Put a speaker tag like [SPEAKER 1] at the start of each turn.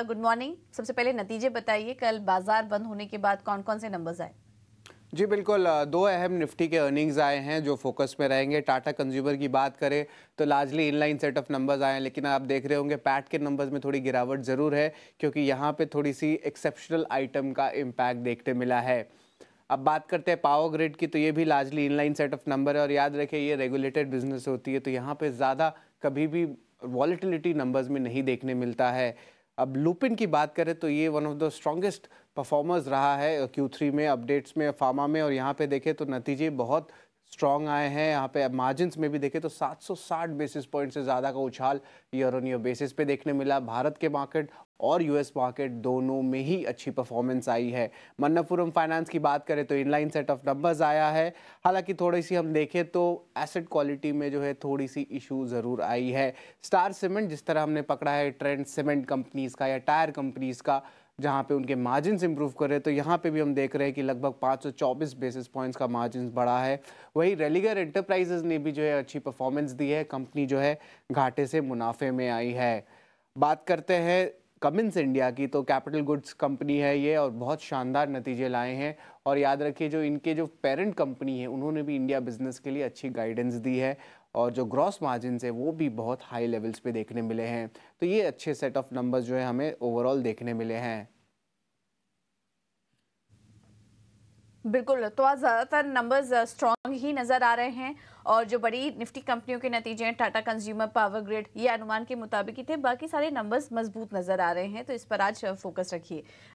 [SPEAKER 1] good morning सबसे पहले नतीजे बताइए कल बाजार बंद होने के बाद कौन कौन से नंबर्स आए
[SPEAKER 2] जी बिल्कुल दो अहम निफ्टी के अर्निंग्स आए हैं जो फोकस में रहेंगे टाटा कंज्यूमर की बात करें तो largely inline set of numbers आए हैं लेकिन आप देख रहे होंगे पैट के नंबर्स में थोड़ी गिरावट ज़रूर है क्योंकि यहाँ पे थोड़ी सी एक्सेप्शनल आइटम का इम्पैक्ट देखने मिला है अब बात करते हैं पावर ग्रिड की तो ये भी largely inline set of number है और याद रखें ये रेगुलेटेड बिजनेस होती है तो यहाँ पर ज़्यादा कभी भी वॉलिटिलिटी नंबर्स में नहीं देखने मिलता है अब लुपिन की बात करें तो ये one of the strongest performers रहा है क्यू थ्री में अपडेट्स में फार्मा में और यहाँ पे देखें तो नतीजे बहुत स्ट्रॉन्ग आए हैं यहाँ पे मार्जिन में भी देखें तो 760 बेसिस पॉइंट से ज़्यादा का उछाल ईयर ऑन ईयर बेसिस पे देखने मिला भारत के मार्केट और यूएस मार्केट दोनों में ही अच्छी परफॉर्मेंस आई है मन्नापुरम फाइनेंस की बात करें तो इनलाइन सेट ऑफ नंबर्स आया है हालांकि थोड़ी सी हम देखें तो एसेट क्वालिटी में जो है थोड़ी सी इशू ज़रूर आई है स्टार सीमेंट जिस तरह हमने पकड़ा है ट्रेंड सीमेंट कंपनीज़ का या टायर कंपनीज़ का जहाँ पे उनके मार्जिन इंप्रूव कर रहे हैं तो यहाँ पे भी हम देख रहे हैं कि लगभग 524 बेसिस पॉइंट्स का मार्जिन बढ़ा है वही रेलीगर एंटरप्राइजेज ने भी जो है अच्छी परफॉर्मेंस दी है कंपनी जो है घाटे से मुनाफे में आई है बात करते हैं कमिंस इंडिया की तो कैपिटल गुड्स कंपनी है ये और बहुत शानदार नतीजे लाए हैं और याद रखिए जो इनके जो पेरेंट कंपनी है उन्होंने भी इंडिया बिजनेस के लिए अच्छी गाइडेंस दी है और जो ग्रॉस मार्जिन है वो भी बहुत हाई लेवल्स पे देखने मिले हैं तो ये अच्छे सेट ऑफ नंबर्स जो है हमें ओवरऑल देखने मिले हैं
[SPEAKER 1] बिल्कुल तो आज ज़्यादातर नंबर्स स्ट्रॉन्ग ही नज़र आ रहे हैं और जो बड़ी निफ्टी कंपनियों के नतीजे हैं टाटा कंज्यूमर पावर ग्रिड ये अनुमान के मुताबिक ही थे बाकी सारे नंबर्स मजबूत नज़र आ रहे हैं तो इस पर आज फोकस रखिए